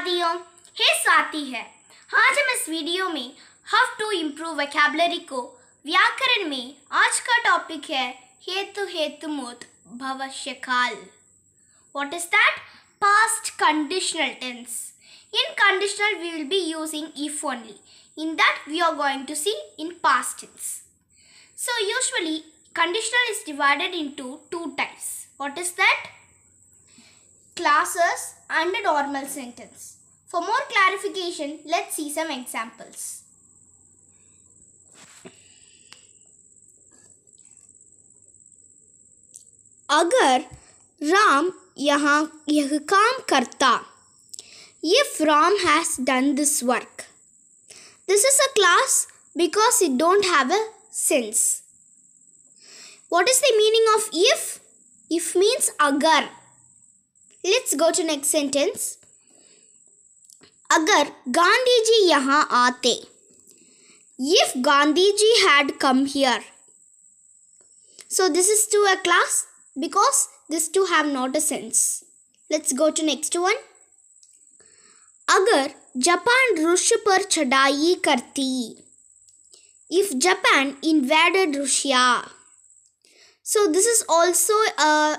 साथियों हे साथी है आज हम इस वीडियो में हाउ टू इम्प्रूव वैकेबलरी को व्याकरण में आज का टॉपिक है हेतु हेतु मोत काल what is that past conditional tense in conditional we will be using if only in that we are going to see in past tense. So usually conditional is divided into two types What is that classes and a normal sentence. For more clarification, let's see some examples. if ram has done this work this is a class because it don't have a sense what is the meaning of if if means agar Let's go to next sentence. Agar Gandhi ji yahan aate. If Gandhi ji had come here. So this is to a class because this two have not a sense. Let's go to next one. Agar Japan Russia पर चढ़ाई If Japan invaded Russia. So this is also a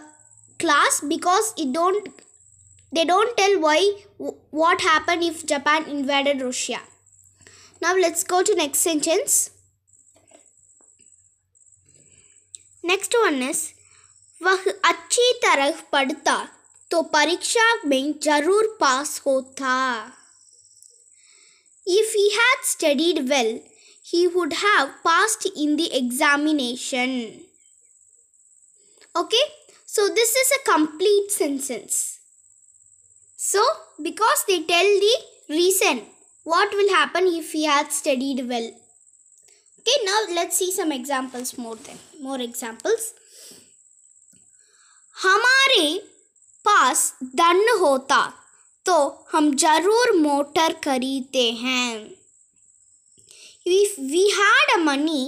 class because it don't they don't tell why what happened if Japan invaded Russia. Now let's go to next sentence. Next one is वह अच्छी तरह पढ़ता तो परीक्षा में जरूर पास होता If he had studied well, he would have passed in the examination. Okay, so this is a complete sentence. So, because they tell the reason what will happen if he had studied well. Okay, now let's see some examples more then. More examples. हमारे पास धन होता तो हम जरूर motor खरीदते हैं if we had a money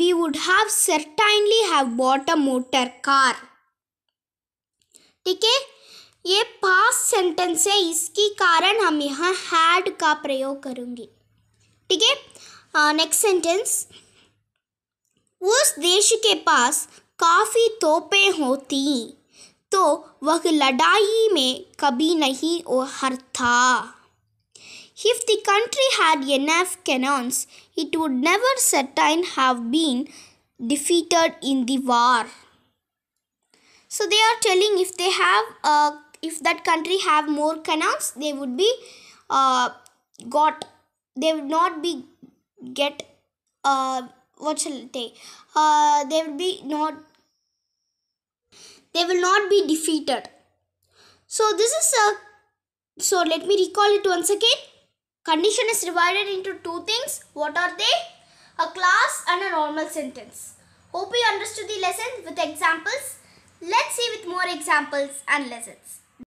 we would have certainly have bought a motor car ठीक है ये पास सेंटेंस है इसकी कारण हम यहाँ हैड का प्रयोग करेंगे ठीक है नेक्स्ट सेंटेंस उस देश के पास काफ़ी तोपे होती तो वह लड़ाई में कभी नहीं वो हर था if the country had enough cannons it would never sustain have been defeated in the so they are telling if they have a if that country have more canals they would be uh, got they would not be get uh, what shall I say uh, they would be not they will not be defeated so this is a so let me recall it once again condition is divided into two things what are they a class and a normal sentence hope you understood the lesson with examples let's see with more examples and lessons